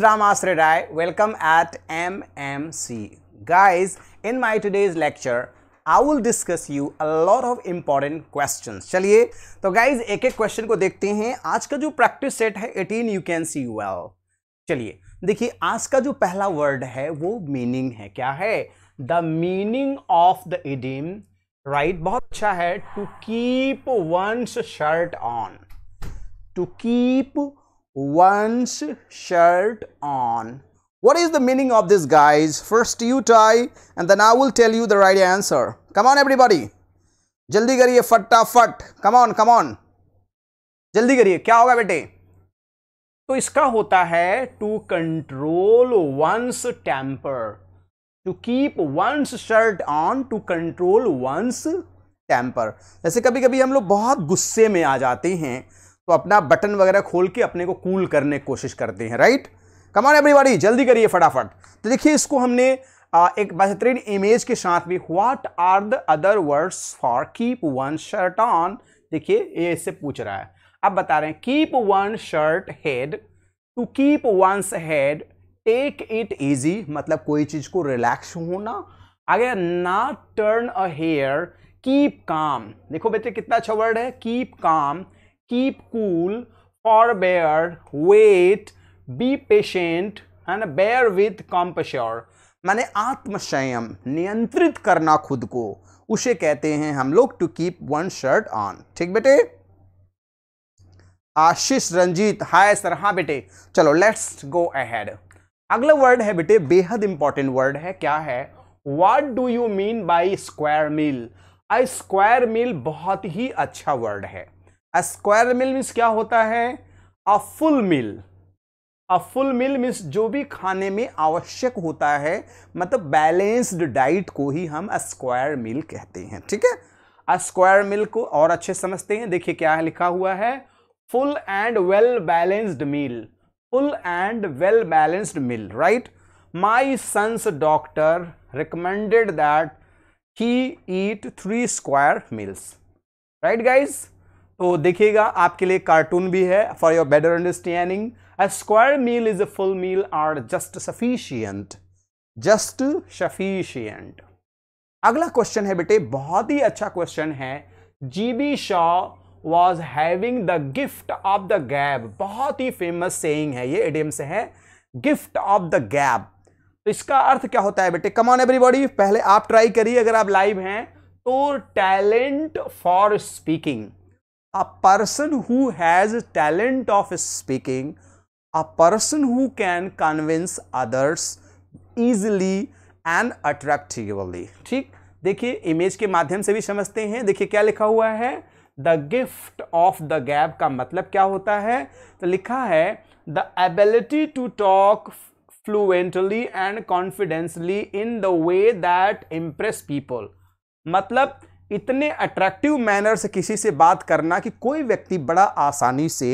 is Ram Asre Rai. Welcome at MMC. Guys, in my today's lecture, I will discuss you a lot of important question चलिए तो guys एक एक question को देखते हैं आज का जो प्रैक्टिस सेट है eighteen you can see well चलिए देखिए आज का जो पहला वर्ड है वो मीनिंग है क्या है the meaning of the idiom right बहुत अच्छा है to keep one's shirt on टू कीप one's shirt on. What is the meaning of this, guys? First you try, and then I will tell you the right answer. Come on, everybody. जल्दी करिए फटाफट come on come on जल्दी करिए क्या होगा बेटे तो इसका होता है to control one's temper to keep one's shirt on to control one's temper जैसे कभी कभी हम लोग बहुत गुस्से में आ जाते हैं तो अपना बटन वगैरह खोल के अपने को कूल करने की कोशिश करते हैं राइट कमान एवरीबॉडी जल्दी करिए फटाफट तो देखिए इसको हमने आ, एक बेहतरीन इमेज के साथ भी what are the other words for keep one shirt on देखिए ये इससे पूछ रहा है अब बता रहे हैं keep one shirt head to keep one's head take it easy मतलब कोई चीज को रिलैक्स होना आगे not turn a hair keep calm देखो बेटे कितना अच्छा वर्ड है keep calm keep forbear wait be patient है ना बेयर with compassion. माने आत्मसंयम नियंत्रित करना खुद को उसे कहते हैं हम लोग to keep one shirt on ठीक बेटे आशीष रंजीत हाय सर हाँ बेटे चलो लेट्स गो अहेड अगला वर्ड है बेटे बेहद इंपॉर्टेंट वर्ड है क्या है what do you mean by square meal I square meal बहुत ही अच्छा वर्ड है स्क्वायर मील मीन्स क्या होता है a full meal a full meal means जो भी खाने में आवश्यक होता है मतलब बैलेंस्ड डाइट को ही हम स्क्वायर मील कहते हैं ठीक है स्क्वायर मिल को और अच्छे समझते हैं देखिए क्या है लिखा हुआ है full and well balanced meal full and well balanced meal right my son's doctor recommended that he eat three square meals right guys तो देखिएगा आपके लिए कार्टून भी है for your better understanding a square meal is a full meal or just sufficient just sufficient अगला question है बेटे बहुत ही अच्छा क्वेश्चन है G B Shaw was having the gift of the gab बहुत ही फेमस सेइंग है ये एडियम से है गिफ्ट ऑफ द गैब तो इसका अर्थ क्या होता है बेटे कमॉन एवरीबॉडी पहले आप ट्राई करिए अगर आप लाइव हैं तो talent for speaking a person who has talent of speaking a person who can convince others easily and attractively ठीक देखिए इमेज के माध्यम से भी समझते हैं देखिए क्या लिखा हुआ है the gift of the gap का मतलब क्या होता है तो लिखा है the ability to talk fluently and confidently in the way that impress people मतलब इतने अट्रैक्टिव मैनर से किसी से बात करना कि कोई व्यक्ति बड़ा आसानी से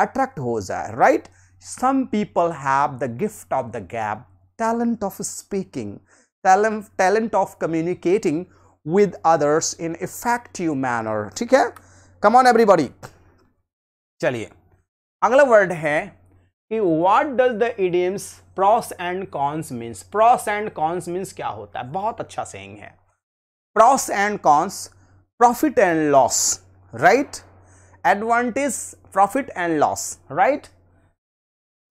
अट्रैक्ट हो जाए right some people have the gift of the gap talent of speaking talent of communicating with others in effective manner ठीक है कम ऑन एवरीबॉडी चलिए अगला वर्ड है कि what does the idioms pros and cons means pros and cons means क्या होता है बहुत अच्छा सेइंग है pros and cons profit and loss right advantage profit and loss right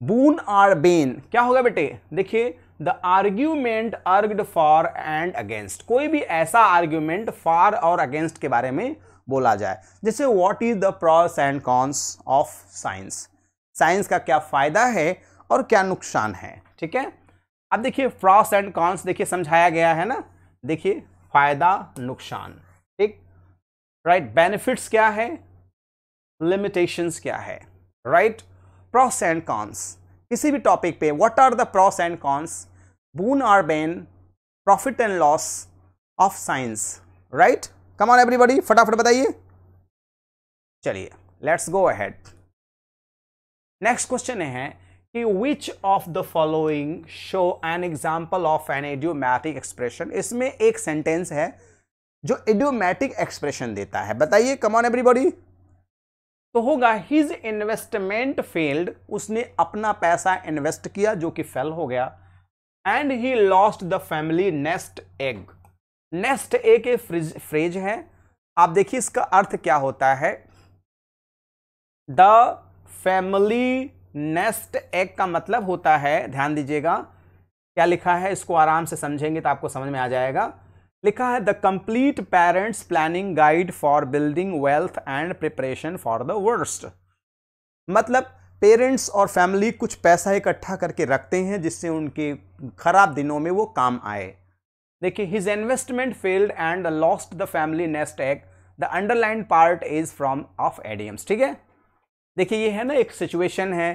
boon or bane क्या होगा बेटे देखिए the argument argued for and against कोई भी ऐसा आर्ग्यूमेंट फॉर और अगेंस्ट के बारे में बोला जाए जैसे what is the pros and cons of science science का क्या फायदा है और क्या नुकसान है ठीक है अब देखिए प्रॉस एंड कॉन्स देखिए समझाया गया है ना देखिए फायदा नुकसान ठीक राइट बेनिफिट्स क्या है लिमिटेशंस क्या है राइट प्रॉस एंड कॉन्स किसी भी टॉपिक पे what are the pros and cons boon or bane profit and loss of science right come on everybody फटाफट बताइए चलिए let's go ahead next question है कि which of the following show an example of an idiomatic expression इसमें एक sentence है जो एडियोमैटिक expression देता है बताइए कमॉन एवरीबॉडी तो होगा हिज इन्वेस्टमेंट फेल्ड उसने अपना पैसा इन्वेस्ट किया जो कि फेल हो गया and he lost the family nest egg nest egg phrase phrase है आप देखिए इसका अर्थ क्या होता है द फैमिली नेस्ट एग का मतलब होता है ध्यान दीजिएगा क्या लिखा है इसको आराम से समझेंगे तो आपको समझ में आ जाएगा लिखा है the complete parents planning guide for building wealth and preparation for the worst मतलब पेरेंट्स और फैमिली कुछ पैसा इकट्ठा करके रखते हैं जिससे उनके खराब दिनों में वो काम आए देखिए his investment failed and lost the family nest egg the underline part is from of idioms ठीक है देखिए ये है ना एक सिचुएशन है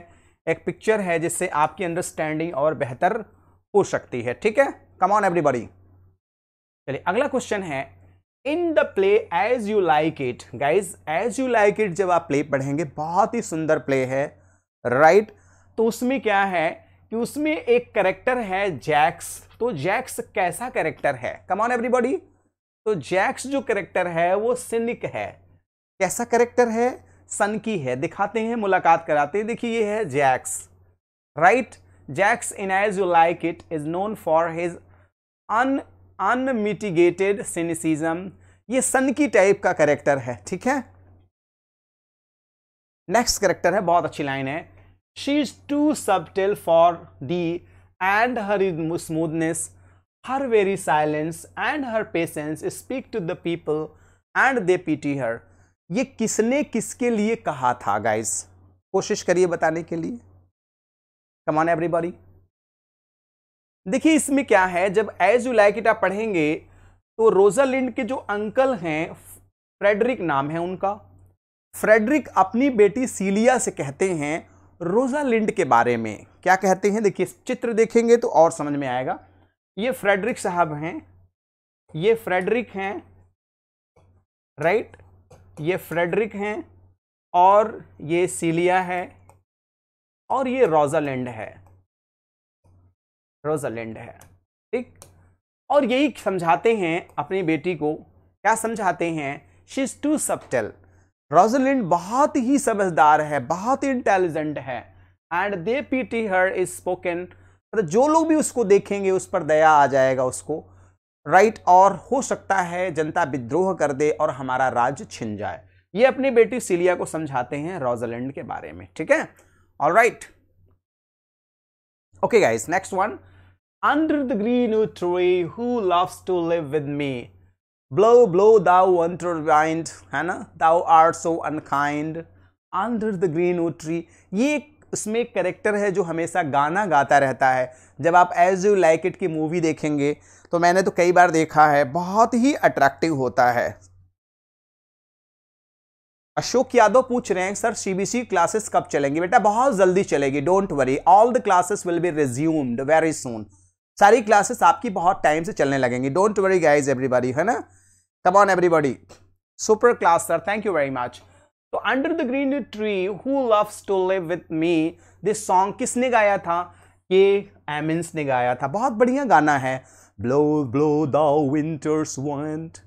एक पिक्चर है जिससे आपकी अंडरस्टैंडिंग और बेहतर हो सकती है ठीक है कम ऑन एवरीबॉडी चलिए अगला क्वेश्चन है in the play As You Like It guys As You Like It जब आप प्ले पढ़ेंगे बहुत ही सुंदर प्ले है राइट right? तो उसमें क्या है कि उसमें एक करेक्टर है जैक्स तो जैक्स कैसा करेक्टर है कम ऑन एवरीबॉडी तो जैक्स जो करेक्टर है वो सिनिक है कैसा करेक्टर है सन की है दिखाते हैं मुलाकात कराते हैं देखिए ये है Jaques right Jaques in As You Like It is known for his un unmitigated cynicism ये सन की टाइप का करेक्टर है ठीक है नेक्स्ट करेक्टर है बहुत अच्छी लाइन है she is too subtle for thee and her smoothness her very silence and her patience speak to the people and they pity her ये किसने किसके लिए कहा था गाइस कोशिश करिए बताने के लिए कमान एवरीबॉडी देखिए इसमें क्या है जब एज यू लाइक इट आप पढ़ेंगे तो रोजालिंड के जो अंकल हैं फ्रेडरिक नाम है उनका फ्रेडरिक अपनी बेटी सीलिया से कहते हैं रोजालिंड के बारे में क्या कहते हैं देखिए चित्र देखेंगे तो और समझ में आएगा ये फ्रेडरिक साहब हैं ये फ्रेडरिक हैं राइट ये फ्रेडरिक हैं और ये सीलिया है और ये रोजालैंड है रोजालैंड है ठीक और यही समझाते हैं अपनी बेटी को क्या समझाते हैं she is too subtle Rosalind बहुत ही समझदार है बहुत ही इंटेलिजेंट है and they pity her is spoken जो लोग भी उसको देखेंगे उस पर दया आ जाएगा उसको राइट और हो सकता है जनता विद्रोह कर दे और हमारा राज्य छिन जाए ये अपनी बेटी सिलिया को समझाते हैं रोजालैंड के बारे में ठीक है all right okay guys next one under the green tree who loves to live with me blow blow thou winter wind है ना thou are so unkind under the green tree ये उसमें एक करेक्टर है जो हमेशा गाना गाता रहता है जब आप एज यू लाइक इट की मूवी देखेंगे तो मैंने तो कई बार देखा है बहुत ही अट्रैक्टिव होता है अशोक यादव पूछ रहे हैं सर सीबीसी क्लासेस कब चलेंगी बेटा बहुत जल्दी चलेगी don't worry all the classes will be resumed very soon सारी क्लासेस आपकी बहुत टाइम से चलने लगेंगी डोंट वरी गाइज एवरीबॉडी है ना come on everybody super class sir thank you very much तो under the green tree who loves to live with me this song किसने गाया था ये एमिन्स ने गाया था बहुत बढ़िया गाना है Blow, blow, thou winter's wind,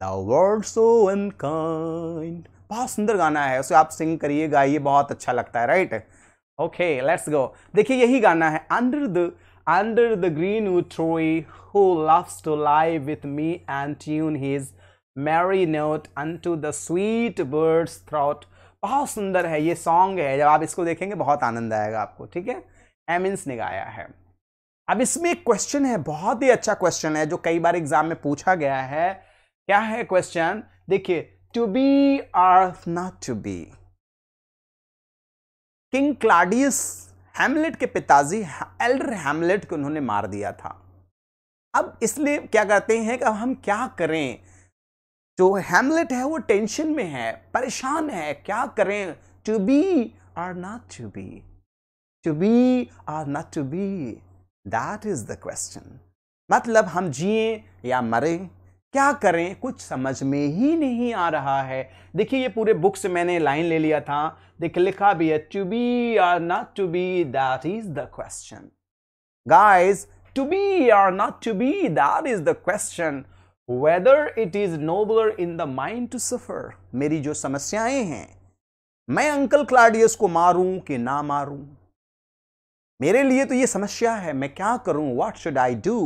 thou word so unkind. बहुत सुंदर गाना है उसे आप सिंग करिए गाइए बहुत अच्छा लगता है राइट ओके लेट्स गो देखिए यही गाना है under the under the greenwood tree who loves to lie with me and tune his merry note unto the sweet bird's throat बहुत सुंदर है ये सॉन्ग है जब आप इसको देखेंगे बहुत आनंद आएगा आपको ठीक है एमिन्स ने गाया है अब इसमें एक क्वेश्चन है बहुत ही अच्छा क्वेश्चन है जो कई बार एग्जाम में पूछा गया है क्या है क्वेश्चन देखिए to be or not to be king Claudius Hamlet के पिताजी एल्डर हैमलेट को उन्होंने मार दिया था अब इसलिए क्या करते हैं कि अब हम क्या करें जो हैमलेट है वो टेंशन में है परेशान है क्या करें to be or not to be to be or not to be that is the question मतलब हम जिए या मरे क्या करें कुछ समझ में ही नहीं आ रहा है देखिए ये पूरे बुक से मैंने लाइन ले लिया था देखिए लिखा भी है to be or not to be that is the question guys to be or not to be that is the question whether it is nobler in the mind to suffer मेरी जो समस्याएं हैं मैं अंकल क्लाडियस को मारूं कि ना मारूं मेरे लिए तो ये समस्या है मैं क्या करूं what should I do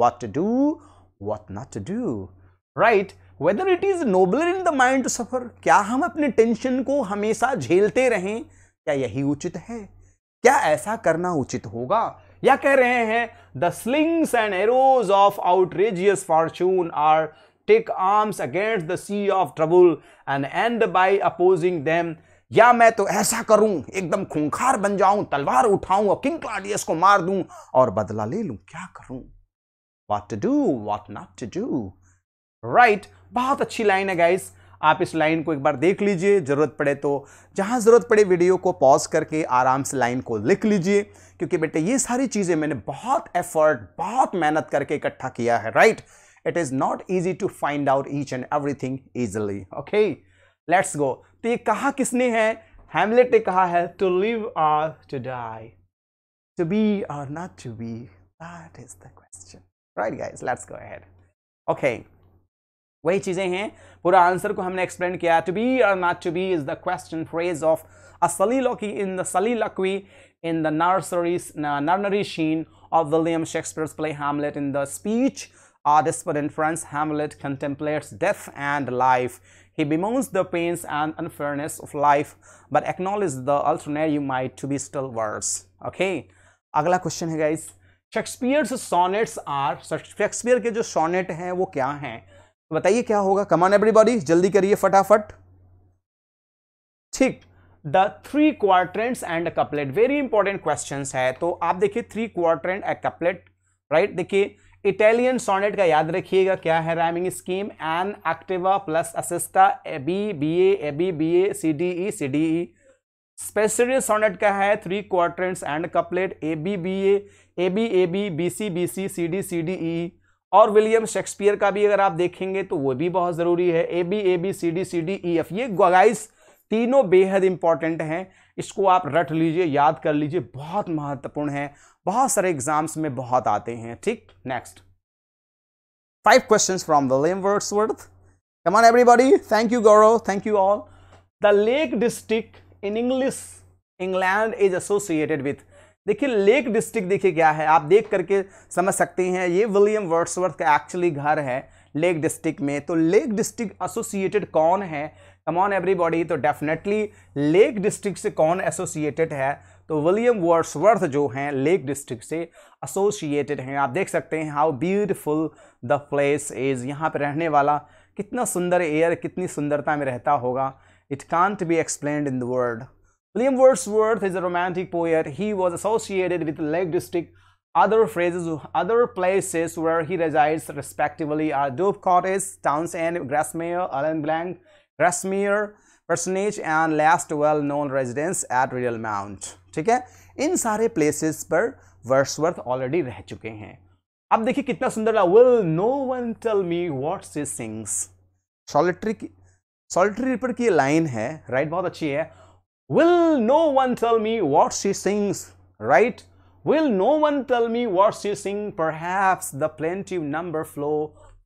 what to do what not to do right whether it is nobler in the mind to suffer क्या हम अपने टेंशन को हमेशा झेलते रहें क्या यही उचित है क्या ऐसा करना उचित होगा या कह रहे हैं the slings and arrows of outrageous fortune or take arms against the sea of trouble and and by opposing them या मैं तो ऐसा करूं एकदम खूंखार बन जाऊं तलवार उठाऊं और किंग क्लाडियस को मार दूं और बदला ले लूं क्या करूं what to do what not to do right बहुत अच्छी लाइन है गाइस आप इस लाइन को एक बार देख लीजिए ज़रूरत पड़े तो जहां ज़रूरत पड़े वीडियो को पॉज करके आराम से लाइन को लिख लीजिए क्योंकि बेटे ये सारी चीज़ें मैंने बहुत एफर्ट बहुत मेहनत करके इकट्ठा किया है right it is not easy to find out each and everything easily okay let's go तो ये कहा किसने है हेमलेट ने कहा है टू लिव और टू डाई टू बी और not to be that is the question right guys let's go ahead okay वही चीजें हैं पूरा आंसर को हमने एक्सप्लेन किया टू बी और not to be is the question phrase of a soliloquy in the soliloquy in the nurseries, nunnery scene of William Shakespeare's play Hamlet in the speech. Our disputant France Hamlet contemplates death and life He bemoans the pains and unfairness of life, but acknowledges the alternative might to be still worse. Okay. अगला question है guys Shakespeare sonnets or Shakespeare के जो sonnet हैं वो क्या हैं बताइए क्या होगा कमान एवरीबॉडी जल्दी करिए फटाफट ठीक the three quatrains and couplet very important question है तो आप देखिए three quatrain a couplet right देखिए इटालियन सोनेट का याद रखिएगा क्या है rhyming scheme an octave plus a sestet a b b a a b b a c d e c d e Spenserian sonnet का है three quatrain and couplet a b b a a b a b b c b c C d c d e और William Shakespeare का भी अगर आप देखेंगे तो वो भी बहुत ज़रूरी है a b a b c d c d e f ये गाइस तीनों बेहद इंपॉर्टेंट हैं इसको आप रट लीजिए याद कर लीजिए बहुत महत्वपूर्ण है बहुत सारे एग्जाम्स में बहुत आते हैं ठीक next five question from the lame Wordsworth come on everybody thank you Gaurav thank you all the Lake District in English England is associated with देखिए लेक डिस्ट्रिक्ट देखिए क्या है आप देख करके समझ सकते हैं ये विलियम वर्ड्सवर्थ का एक्चुअली घर है लेक डिस्ट्रिक्ट में तो लेक डिस्ट्रिक्ट एसोसिएटेड कौन है कमॉन एवरीबॉडी तो डेफिनेटली लेक डिस्ट्रिक्ट से कौन एसोसिएटेड है तो विलियम वर्ड्सवर्थ जो हैं लेक डिस्ट्रिक्ट से एसोसिएटेड हैं आप देख सकते हैं how beautiful the place is यहाँ पर रहने वाला कितना सुंदर एयर कितनी सुंदरता में रहता होगा it can't be explain in the world William Wordsworth is a romantic poet he was associated with Lake District Other other other places he reside respectively are Dove Cottage Town End Grasmere Allan Blank, Grasmere Parsonage and last well known residence at रियल Mount ठीक है इन सारे places पर वर्षवर्थ already रह चुके हैं अब देखिए कितना सुंदर लगा will no one tell me what she sings Solitary Solitary Reaper की लाइन है राइट बहुत अच्छी है will no one tell me what she sings right Will no one tell me what she sing? Perhaps the plaintive number flow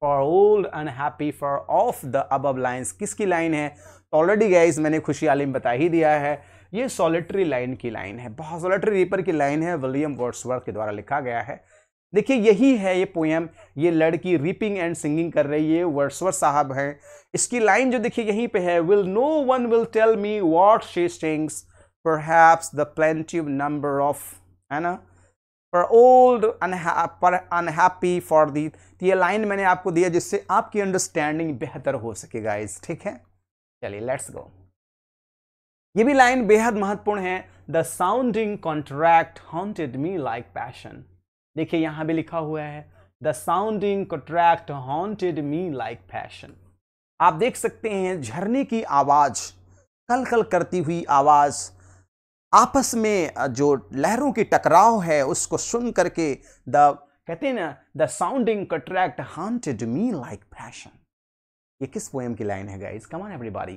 for old and happy far off the अबब lines किसकी line है तो already guys मैंने खुशी आलिम बता ही दिया है ये सॉलिटरी लाइन की लाइन है बहुत सॉलिटरी रीपर की लाइन है विलियम वर्ड्सवर्थ के द्वारा लिखा गया है देखिए यही है ये पोएम ये लड़की रीपिंग एंड सिंगिंग कर रही है वर्ड्सवर्थ साहब हैं इसकी लाइन जो देखिए यहीं पे है will no one will tell me what she sings perhaps the plaintive number of है ना पर ओल्ड पर अनहैप्पी फॉर दी तो ये लाइन मैंने आपको दिया जिससे आपकी अंडरस्टैंडिंग बेहतर हो सके गाइज ठीक है चलिए लेट्स गो ये भी लाइन बेहद महत्वपूर्ण है the sounding cataract haunted me like passion देखिए यहां भी लिखा हुआ है the sounding cataract haunted me like passion आप देख सकते हैं झरने की आवाज़ कल कल करती हुई आवाज़ आपस में जो लहरों की टकराव है उसको सुन करके द कहते हैं ना the sounding cataract haunted me like passion ये किस पोएम की लाइन है गाइस कम ऑन एवरीबॉडी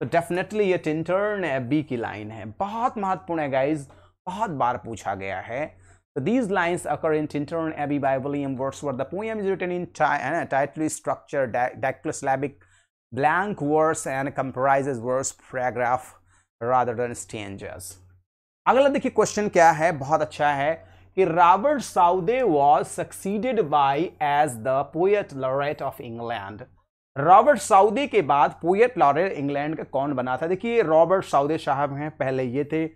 तो डेफिनेटली ये टिंटर्न एबी की लाइन है बहुत महत्वपूर्ण है गाइज बहुत बार पूछा गया है तो these lines occur in Tintern Abbey by William Wordsworth the poem is written in tightly structure decasyllabic blank verse and comprises verse paragraph rather than strangers अगला देखिए क्वेश्चन क्या है बहुत अच्छा है कि Robert Southey was succeeded by as the poet laureate of England Robert Southey के बाद पोएट लॉरेट इंग्लैंड का कौन बना था देखिए रॉबर्ट साउदे साहब हैं पहले ये थे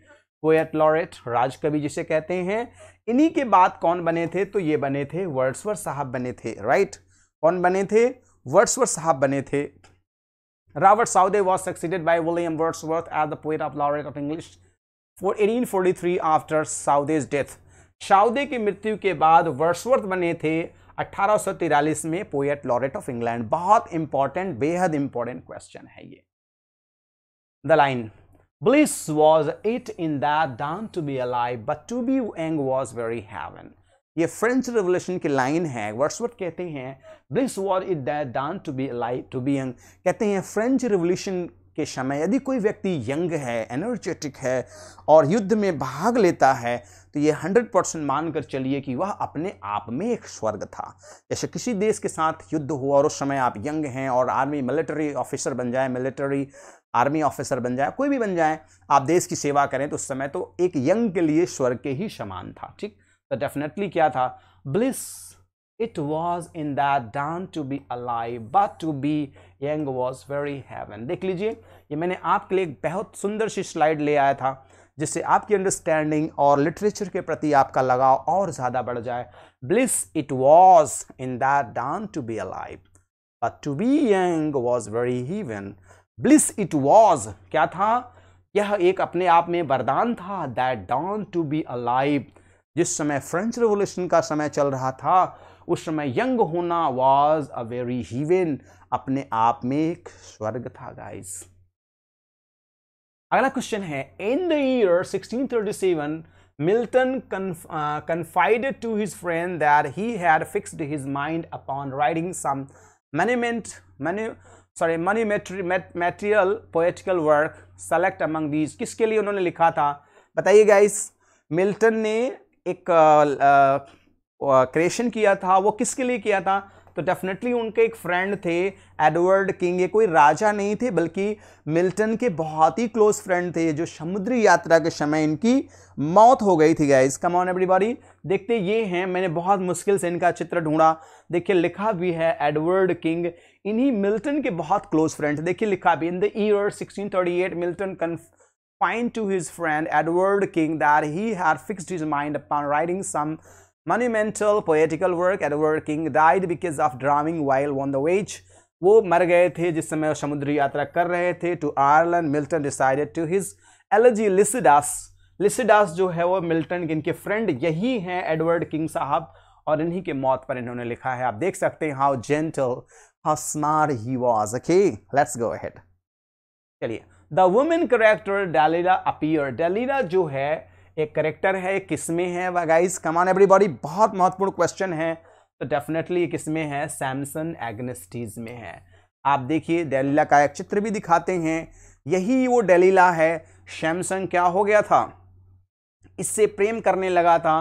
पोएट लॉरेट राजकवि जिसे कहते हैं इन्हीं के बाद कौन बने थे तो ये बने थे वर्ड्सवर साहब बने थे राइट कौन बने थे वर्ड्सवर साहब बने थे Robert Southey was succeeded by William Wordsworth as the poet of laureate of English for 1843 after Southey's death. Southey की मृत्यु के बाद Wordsworth बने थे 1843 में poet laureate of England. बहुत important, बेहद इंपॉर्टेंट question है ये. The line, "Bliss was it in that dawn to be alive, but to be young was very heaven." ये फ्रेंच रिवोल्यूशन की लाइन है वर्ड्सवर्थ कहते हैं bliss was it dawn to be light to be young कहते हैं French revolution के समय यदि कोई व्यक्ति यंग है एनर्जेटिक है और युद्ध में भाग लेता है तो ये हंड्रेड परसेंट मानकर चलिए कि वह अपने आप में एक स्वर्ग था जैसे किसी देश के साथ युद्ध हुआ और उस समय आप यंग हैं और आर्मी मिलिट्री ऑफिसर बन जाए मिलिट्री आर्मी ऑफिसर बन जाए कोई भी बन जाए आप देश की सेवा करें तो उस समय तो एक यंग के लिए स्वर्ग के ही समान था ठीक तो डेफिनेटली क्या था bliss it was in that down to be alive but to be young was very heaven देख लीजिए ये मैंने आपके लिए एक बहुत सुंदर सी स्लाइड ले आया था जिससे आपकी अंडरस्टैंडिंग और लिटरेचर के प्रति आपका लगाव और ज़्यादा बढ़ जाए bliss it was in that dawn to be alive but to be young was very heaven bliss it was क्या था यह एक अपने आप में वरदान था that dawn to be alive जिस समय फ्रेंच रिवोल्यूशन का समय चल रहा था उस समय यंग होना वॉज अ वेरी हीवेन अपने आप में एक स्वर्ग था गाइस अगला क्वेश्चन है in the year 1637 Milton confided to his friend that he had fixed his mind upon writing some मैनेमेंट many sorry many material poetical work select among these किसके लिए उन्होंने लिखा था बताइए गाइस मिल्टन ने एक क्रिएशन किया था वो किसके लिए किया था तो डेफिनेटली उनके एक फ्रेंड थे एडवर्ड किंग ये कोई राजा नहीं थे बल्कि मिल्टन के बहुत ही क्लोज फ्रेंड थे जो समुद्री यात्रा के समय इनकी मौत हो गई थी गाइस कम ऑन एवरीबॉडी देखते ये हैं मैंने बहुत मुश्किल से इनका चित्र ढूंढा देखिए लिखा भी है एडवर्ड किंग इन्हीं मिल्टन के बहुत क्लोज फ्रेंड देखिए लिखा भी in the year eight Milton कन्फ point to his friend Edward King that he had fixed his mind upon writing some monumental poetical work. Edward King died because of drowning while on the voyage. वो मर गए थे जिस समय वो समुद्री यात्रा कर रहे थे to Ireland Milton decided to his elegy Lycidas Lycidas जो है वो मिल्टन इनके फ्रेंड यही हैं एडवर्ड किंग साहब और इन्हीं के मौत पर इन्होंने लिखा है आप देख सकते हैं how gentle how smart he was okay let's go ahead चलिए the women character Delilah appear Delilah जो है एक करेक्टर है एक किस्में है वह गाइस कमान एवरीबॉडी बहुत महत्वपूर्ण क्वेश्चन है तो डेफिनेटली किस्में है सैमसन एग्नेस्टीज में है आप देखिए डेलीला का एक चित्र भी दिखाते हैं यही वो डेलीला है सैमसन क्या हो गया था इससे प्रेम करने लगा था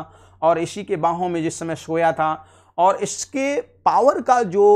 और इसी के बाहों में जिस समय सोया था और इसके पावर का जो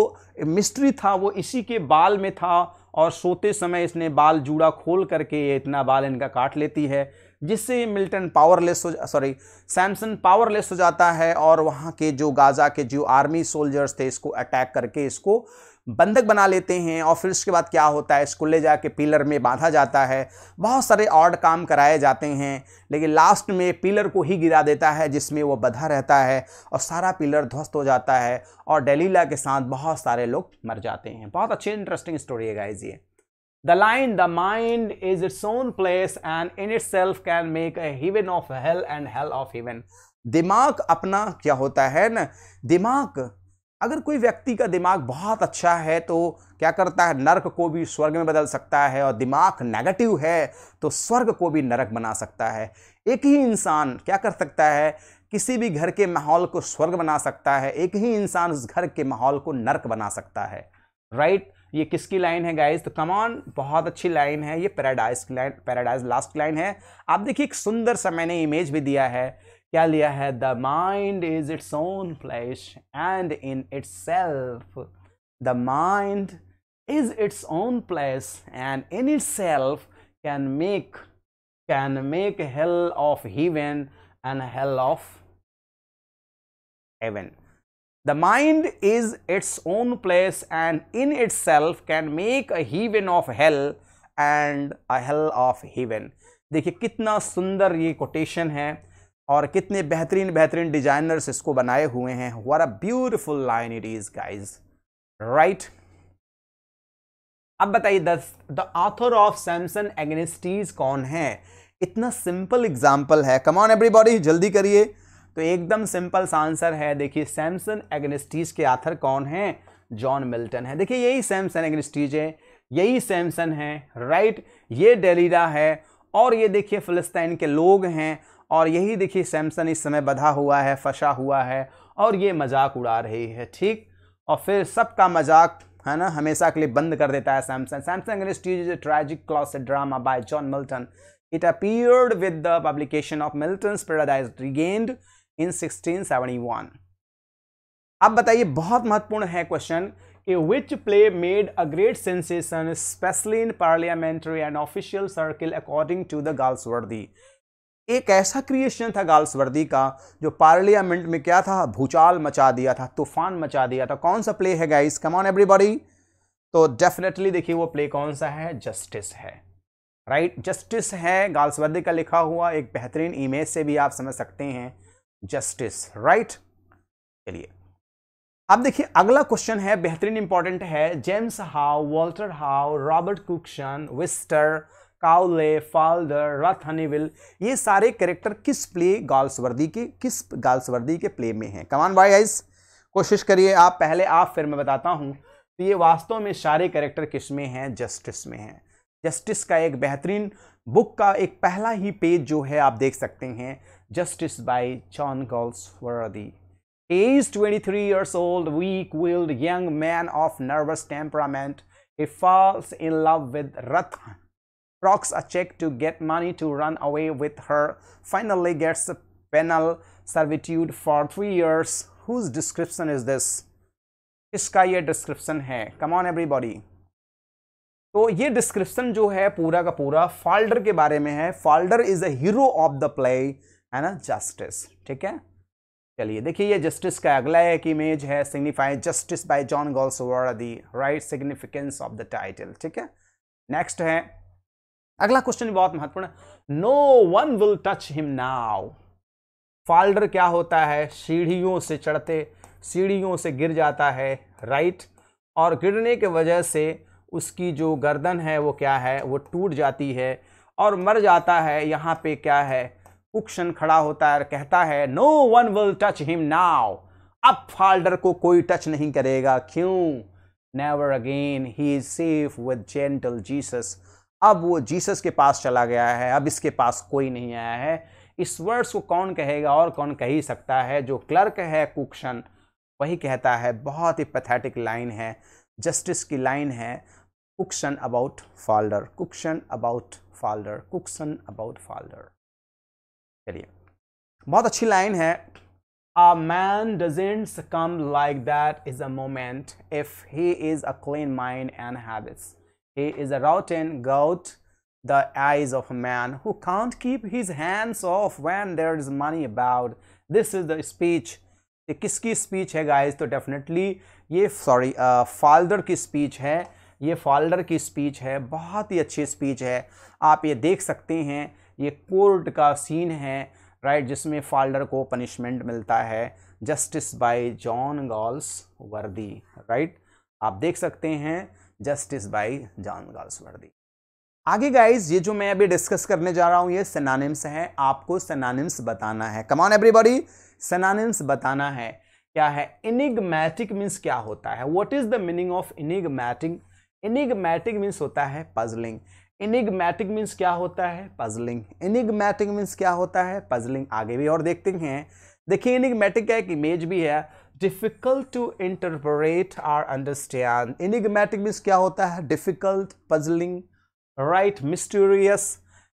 मिस्ट्री था वो इसी के बाल में था और सोते समय इसने बाल जूड़ा खोल करके ये इतना बाल इनका काट लेती है जिससे मिल्टन पावरलेस हो सॉरी सैमसन पावरलेस हो जाता है और वहाँ के जो गाज़ा के जो आर्मी सोल्जर्स थे इसको अटैक करके इसको बंधक बना लेते हैं और फिर उसके बाद क्या होता है इसको ले जाके पिलर में बांधा जाता है बहुत सारे ऑर्ड काम कराए जाते हैं लेकिन लास्ट में पिलर को ही गिरा देता है जिसमें वो बंधा रहता है और सारा पिलर ध्वस्त हो जाता है और डेलीला के साथ बहुत सारे लोग मर जाते हैं बहुत अच्छी इंटरेस्टिंग स्टोरी है गाइज ये the line the mind is its own place and in itself can make a heaven of hell and hell of heaven दिमाग अपना क्या होता है ना दिमाग अगर कोई व्यक्ति का दिमाग बहुत अच्छा है तो क्या करता है नरक को भी स्वर्ग में बदल सकता है और दिमाग नेगेटिव है तो स्वर्ग को भी नरक बना सकता है एक ही इंसान क्या कर सकता है किसी भी घर के माहौल को स्वर्ग बना सकता है एक ही इंसान उस घर के माहौल को नरक बना सकता है राइट ये किसकी लाइन है गाइज तो कमान बहुत अच्छी लाइन है ये पैराडाइज की लाइन पैराडाइज लास्ट लाइन है आप देखिए एक सुंदर सा मैंने इमेज भी दिया है क्या लिया है the mind is its own place and in itself the mind is its own place and in itself can make can make hell of heaven and hell of heaven the mind is its own place and in itself can make a heaven of hell and a hell of heaven देखिए कितना सुंदर ये quotation है और कितने बेहतरीन बेहतरीन designers इसको बनाए हुए हैं were a beautiful line it is guys right अब बताइए the author of Samson Agonistes कौन है इतना सिंपल एग्जाम्पल है कमॉन एवरीबॉडी जल्दी करिए तो एकदम सिंपल सा आंसर है देखिए सैमसन एग्नेस्टीज के आथर कौन है जॉन मिल्टन है देखिए यही सैमसन एग्निस्टीज है यही सैमसन है राइट ये डेलीडा है और ये देखिए फिलिस्तीन के लोग हैं और यही देखिए सैमसन इस समय बधा हुआ है फंसा हुआ है और ये मजाक उड़ा रही है ठीक और फिर सबका मजाक है ना हमेशा के लिए बंद कर देता है Samson Samson Agonistes is a tragic closet drama by John Milton it appeared with the publication of Milton Paradise Regained in 1671 अब बताइए बहुत महत्वपूर्ण है क्वेश्चन कि which play made a great sensation specially in parliamentary and official circle according to the Galsworthy एक ऐसा creation था वर्दी का जो पार्लियामेंट में क्या था भूचाल मचा दिया था तूफान मचा दिया था कौन सा प्ले है गाइस कम ऑन एवरीबॉडी तो डेफिनेटली देखिए वो प्ले कौन सा है जस्टिस है राइट right? जस्टिस है गाल्सवर्दी का लिखा हुआ एक बेहतरीन इमेज से भी आप समझ सकते हैं जस्टिस राइट चलिए अब देखिए अगला क्वेश्चन है बेहतरीन इंपॉर्टेंट है James How Walter How Robert Cokeson Wister Cowley Falder Ruth Honeywill ये सारे कैरेक्टर किस प्ले गाल्सवर्दी के किस गाल्सवर्दी के प्ले में हैं कमान भाई गाइस कोशिश करिए आप पहले आप फिर मैं बताता हूँ तो ये वास्तव में सारे कैरेक्टर किस में हैं जस्टिस में हैं जस्टिस का एक बेहतरीन बुक का एक पहला ही पेज जो है आप देख सकते हैं Justice by John Galsworthy twenty three years old weak willed young man of nervous temperament he falls in love with Ruth rocks a check to get money to run away with her, finally gets a penal servitude for three years. Whose description is this? इसका ये description है Come on everybody. तो ये description जो है पूरा का पूरा फाल्डर के बारे में है Falder is a hero of the play है ना जस्टिस ठीक है चलिए देखिए ये जस्टिस का अगला एक इमेज है signify Justice by John Galsworthy Galsworthy right significance of the title ठीक है नेक्स्ट है अगला क्वेश्चन भी बहुत महत्वपूर्ण है no one will touch him now Falder क्या होता है सीढ़ियों से चढ़ते सीढ़ियों से गिर जाता है राइट और गिरने के वजह से उसकी जो गर्दन है वो क्या है वो टूट जाती है और मर जाता है यहाँ पे क्या है कुक्षन खड़ा होता है और कहता है no one will touch him now अब फाल्डर को कोई टच नहीं करेगा क्यों never again he is safe with gentle Jesus अब वो जीसस के पास चला गया है अब इसके पास कोई नहीं आया है इस वर्ड्स को कौन कहेगा और कौन कह ही सकता है जो क्लर्क है कुक्शन वही कहता है बहुत ही पैथेटिक लाइन है जस्टिस की लाइन है Cokeson about Falder Cokeson about Falder Cokeson about Falder चलिए बहुत अच्छी लाइन है a man doesn't come like that is a moment if he is a clean mind and habits He is a rotten goat, the eyes of a man who can't keep his hands off when there is money about. This is the speech. ये किसकी speech है guys तो definitely ये sorry Falder uh, की speech है ये Falder की speech है बहुत ही अच्छी स्पीच है आप ये देख सकते हैं ये कोर्ट का सीन है राइट जिसमें फाल्डर को पनिशमेंट मिलता है Justice by John Galsworthy right आप देख सकते हैं जस्टिस बाई जॉन गाल्सवर्दी आगे गाइज ये जो मैं अभी डिस्कस करने जा रहा हूं ये सेनानिम्स है आपको सेनानिम्स बताना है कमान एवरीबॉडी सेनानिम्स बताना है क्या है इनिगमैटिक मीन्स क्या होता है what is the meaning of enigmatic enigmatic means होता है पजलिंग इनिगमैटिक मीन्स क्या होता है पजलिंग इनिगमैटिक मीन्स क्या होता है पजलिंग आगे भी और देखते हैं देखिए इनिगमैटिक का एक इमेज भी है difficult to interpret or understand enigmatic means क्या होता है difficult puzzling right mysterious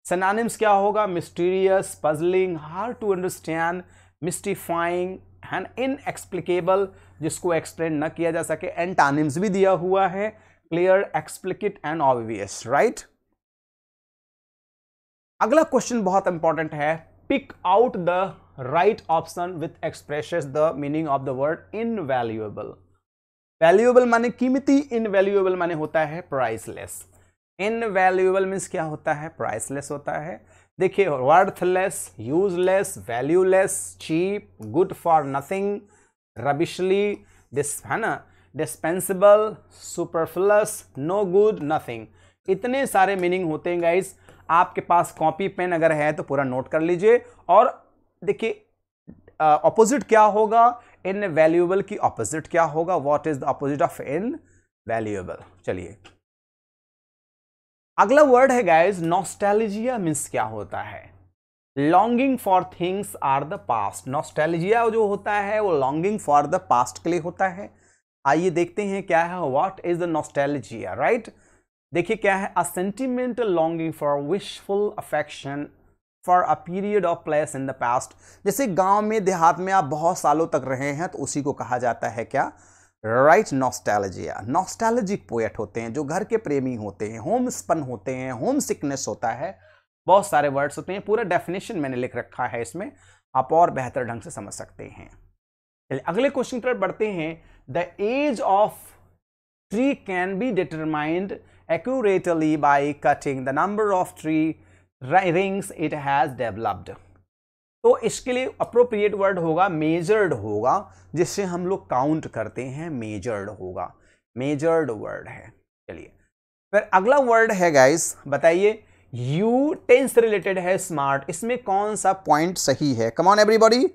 synonyms क्या होगा mysterious puzzling hard to understand mystifying and inexplicable जिसको एक्सप्लेन न किया जा सके एंटानिम्स भी दिया हुआ है clear explicit and obvious right अगला क्वेश्चन बहुत इंपॉर्टेंट है pick out the right option with expresses the meaning of the word invaluable माने कीमती वैल्यूएबल माने होता है प्राइसलेस वैल्यूएबल मीन्स क्या होता है प्राइसलेस होता है देखिए worthless useless valueless cheap good for nothing rubbishy डिस है ना dispensable superfluous no good nothing इतने सारे मीनिंग होते हैं गाइज आपके पास कॉपी पेन अगर है तो पूरा नोट कर लीजिए और देखिए ऑपोजिट क्या होगा इन वैल्यूएबल की ऑपोजिट क्या होगा what is the opposite of invaluable चलिए अगला वर्ड है गाइज नॉस्टैलिजिया मीन्स क्या होता है longing for things or the past nostalgia जो होता है वो लॉन्गिंग फॉर द पास्ट के लिए होता है आइए देखते हैं क्या है what is the nostalgia right देखिए क्या है a sentimental longing for wishful affection for a period of place in the past जैसे गांव में देहात में आप बहुत सालों तक रहे हैं तो उसी को कहा जाता है क्या राइट नॉस्टैलजिया नॉस्टैलजिक पोएट होते हैं जो घर के प्रेमी होते हैं होम स्पन होते हैं होम सिकनेस होता है बहुत सारे वर्ड्स होते हैं पूरा डेफिनेशन मैंने लिख रखा है इसमें आप और बेहतर ढंग से समझ सकते हैं अगले क्वेश्चन की तरफ बढ़ते हैं the age of tree can be determined accurately by counting the number of tree rings it has developed तो इसके लिए अप्रोप्रिएट वर्ड होगा मेजर्ड होगा जिससे हम लोग काउंट करते हैं मेजर्ड होगा मेजर्ड वर्ड है चलिए फिर अगला वर्ड है गाइस बताइए यू टेंस रिलेटेड है स्मार्ट इसमें कौन सा पॉइंट सही है कमॉन एवरीबॉडी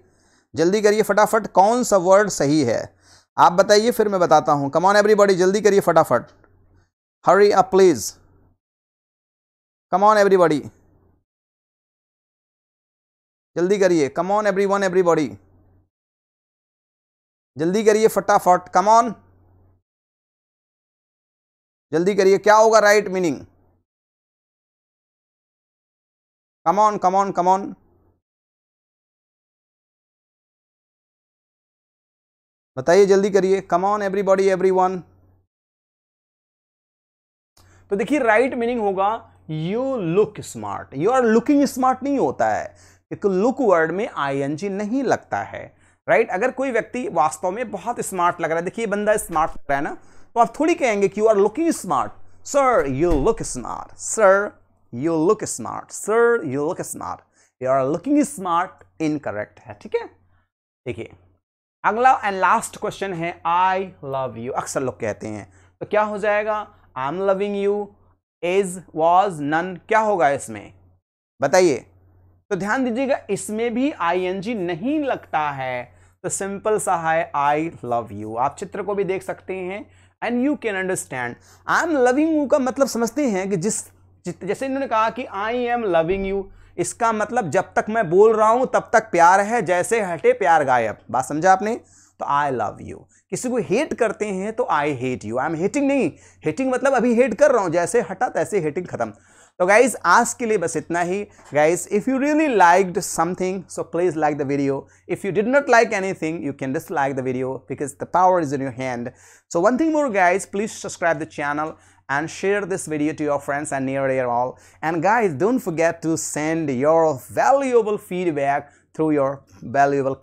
जल्दी करिए फटाफट कौन सा वर्ड सही है आप बताइए फिर मैं बताता हूँ कमॉन एवरीबॉडी जल्दी करिए फटाफट hurry uh please come on everybody जल्दी करिए come on every one everybody जल्दी करिए फटाफट कम ऑन जल्दी करिए क्या होगा right meaning come on come on come on बताइए जल्दी करिए कम ऑन एवरीबॉडी एवरीवन तो देखिए राइट मीनिंग होगा you look smart you are looking smart नहीं होता है एक लुक वर्ड में आईएनजी नहीं लगता है राइट अगर कोई व्यक्ति वास्तव में बहुत स्मार्ट लग रहा है देखिए बंदा स्मार्ट लग रहा है ना तो आप थोड़ी कहेंगे कि you are looking smart sir you look smart sir you look smart sir you look smart you are looking smart correct है ठीक है देखिए अगला एंड लास्ट क्वेश्चन है आई लव यू अक्सर लोग कहते हैं तो क्या हो जाएगा I am loving you is was none क्या होगा इसमें बताइए तो ध्यान दीजिएगा इसमें भी आईएनजी नहीं लगता है तो सिंपल सा है आई लव यू आप चित्र को भी देख सकते हैं and you can understand I am loving you का मतलब समझते हैं कि जिस जैसे इन्होंने कहा कि आई एम लविंग यू इसका मतलब जब तक मैं बोल रहा हूं तब तक प्यार है जैसे हटे प्यार गायब बात समझा आपने तो आई लव यू किसी को हेट करते हैं तो I hate you I am hating नहीं हेटिंग मतलब अभी हेट कर रहा हूं जैसे हटा तैसे हेटिंग खत्म तो गाइज आज के लिए बस इतना ही guys if you really liked something so please like the video if you did not like anything you can dislike the video because the power is in your hand so one thing more guys please subscribe the channel and share this video to your friends and near and all. And guys, don't forget to send your valuable feedback through your valuable